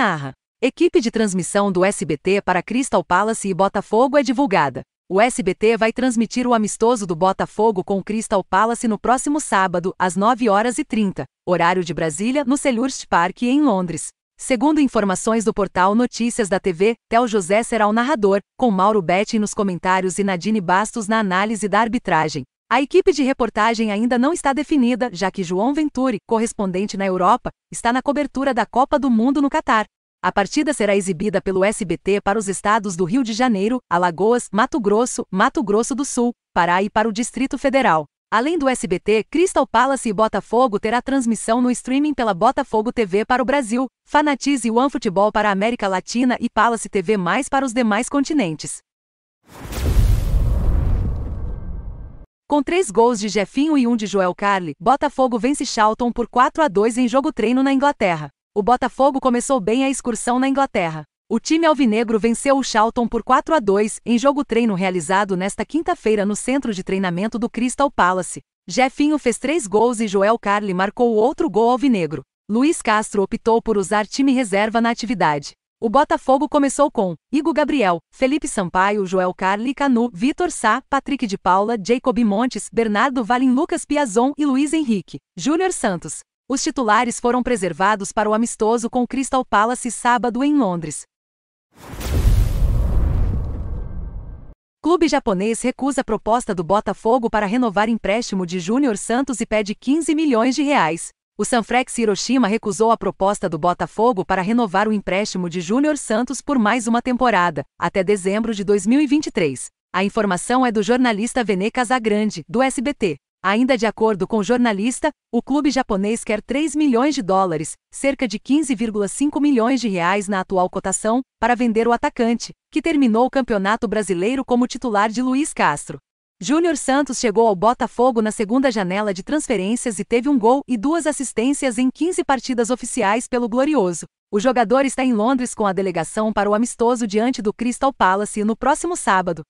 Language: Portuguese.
narra. Equipe de transmissão do SBT para Crystal Palace e Botafogo é divulgada. O SBT vai transmitir o amistoso do Botafogo com Crystal Palace no próximo sábado, às 9 horas e 30, horário de Brasília, no Selhurst Park, em Londres. Segundo informações do portal Notícias da TV, Théo José será o narrador, com Mauro Betti nos comentários e Nadine Bastos na análise da arbitragem. A equipe de reportagem ainda não está definida, já que João Venturi, correspondente na Europa, está na cobertura da Copa do Mundo no Catar. A partida será exibida pelo SBT para os estados do Rio de Janeiro, Alagoas, Mato Grosso, Mato Grosso do Sul, Pará e para o Distrito Federal. Além do SBT, Crystal Palace e Botafogo terá transmissão no streaming pela Botafogo TV para o Brasil, Fanatize e Football para a América Latina e Palace TV mais para os demais continentes. Com três gols de Jefinho e um de Joel Carli, Botafogo vence Charlton por 4 a 2 em jogo treino na Inglaterra. O Botafogo começou bem a excursão na Inglaterra. O time alvinegro venceu o Charlton por 4 a 2 em jogo treino realizado nesta quinta-feira no centro de treinamento do Crystal Palace. Jefinho fez três gols e Joel Carli marcou outro gol alvinegro. Luiz Castro optou por usar time reserva na atividade. O Botafogo começou com Igor Gabriel, Felipe Sampaio, Joel Carli Canu, Vitor Sá, Patrick de Paula, Jacob Montes, Bernardo Valim, Lucas Piazon e Luiz Henrique. Júnior Santos. Os titulares foram preservados para o amistoso com o Crystal Palace sábado em Londres. Clube japonês recusa a proposta do Botafogo para renovar empréstimo de Júnior Santos e pede 15 milhões de reais. O Sanfrex Hiroshima recusou a proposta do Botafogo para renovar o empréstimo de Júnior Santos por mais uma temporada, até dezembro de 2023. A informação é do jornalista Vene Casagrande, do SBT. Ainda de acordo com o jornalista, o clube japonês quer 3 milhões de dólares, cerca de 15,5 milhões de reais na atual cotação, para vender o atacante, que terminou o Campeonato Brasileiro como titular de Luiz Castro. Júnior Santos chegou ao Botafogo na segunda janela de transferências e teve um gol e duas assistências em 15 partidas oficiais pelo Glorioso. O jogador está em Londres com a delegação para o amistoso diante do Crystal Palace no próximo sábado.